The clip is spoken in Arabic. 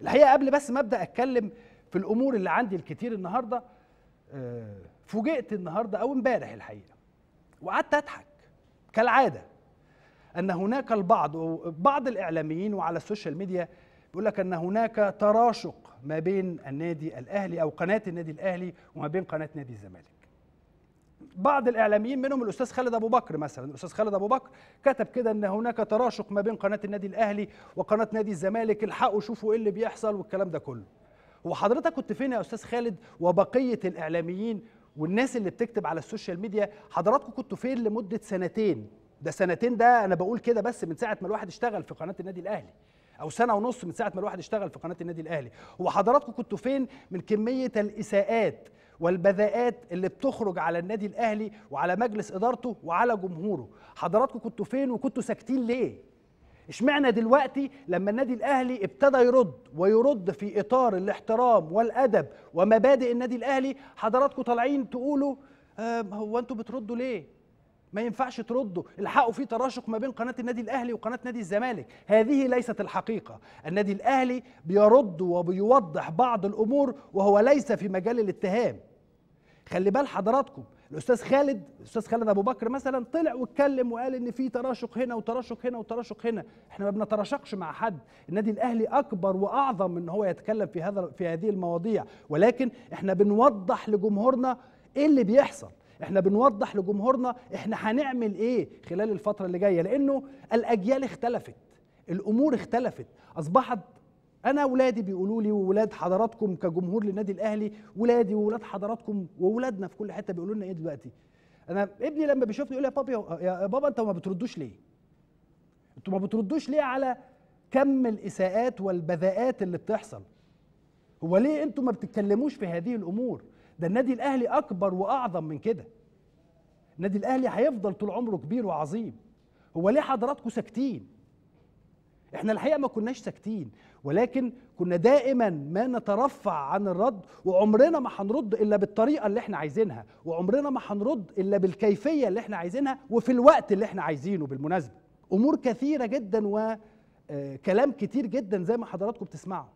الحقيقه قبل بس ما ابدا اتكلم في الامور اللي عندي الكتير النهارده آه، فوجئت النهارده او امبارح الحقيقه وقعدت اضحك كالعاده ان هناك البعض بعض الاعلاميين وعلى السوشيال ميديا بيقول لك ان هناك تراشق ما بين النادي الاهلي او قناه النادي الاهلي وما بين قناه نادي الزمالك بعض الاعلاميين منهم الاستاذ خالد ابو بكر مثلا الاستاذ خالد ابو بكر كتب كده ان هناك تراشق ما بين قناه النادي الاهلي وقناه نادي الزمالك الحقوا شوفوا ايه اللي بيحصل والكلام ده كله هو حضرتك كنت فين يا استاذ خالد وبقيه الاعلاميين والناس اللي بتكتب على السوشيال ميديا حضراتكم كنتوا فين لمده سنتين ده سنتين ده انا بقول كده بس من ساعه ما الواحد اشتغل في قناه النادي الاهلي او سنه ونص من ساعه ما الواحد اشتغل في قناه النادي الاهلي هو حضراتكم كنتوا فين من كميه الاساءات والبذاءات اللي بتخرج على النادي الاهلي وعلى مجلس ادارته وعلى جمهوره حضراتكم كنتوا فين وكنتوا ساكتين ليه اشمعنى دلوقتي لما النادي الاهلي ابتدى يرد ويرد في اطار الاحترام والادب ومبادئ النادي الاهلي حضراتكم طالعين تقولوا آه هو انتوا بتردوا ليه ما ينفعش تردوا الحقوا في تراشق ما بين قناه النادي الاهلي وقناه نادي الزمالك هذه ليست الحقيقه النادي الاهلي بيرد وبيوضح بعض الامور وهو ليس في مجال الاتهام خلي بال حضراتكم الاستاذ خالد الاستاذ خالد ابو بكر مثلا طلع واتكلم وقال ان في تراشق هنا وتراشق هنا وتراشق هنا احنا ما بنتراشقش مع حد النادي الاهلي اكبر واعظم ان هو يتكلم في هذا في هذه المواضيع ولكن احنا بنوضح لجمهورنا ايه اللي بيحصل احنا بنوضح لجمهورنا احنا هنعمل ايه خلال الفتره اللي جايه لانه الاجيال اختلفت الامور اختلفت اصبحت انا اولادي بيقولوا لي وولاد حضراتكم كجمهور للنادي الاهلي ولادي وولاد حضراتكم واولادنا في كل حته بيقولوا لنا ايه دلوقتي انا ابني لما بيشوفني يقول لي يا بابا يا بابا انتوا ما بتردوش ليه انتوا ما بتردوش ليه على كم الاساءات والبذاءات اللي بتحصل هو ليه انتوا ما بتتكلموش في هذه الامور ده النادي الاهلي اكبر واعظم من كده النادي الاهلي هيفضل طول عمره كبير وعظيم هو ليه حضراتكم ساكتين احنا الحقيقه ما كناش ساكتين ولكن كنا دائما ما نترفع عن الرد وعمرنا ما هنرد الا بالطريقه اللي احنا عايزينها وعمرنا ما هنرد الا بالكيفيه اللي احنا عايزينها وفي الوقت اللي احنا عايزينه بالمناسبه امور كثيره جدا وكلام آه، كتير جدا زي ما حضراتكم بتسمعوا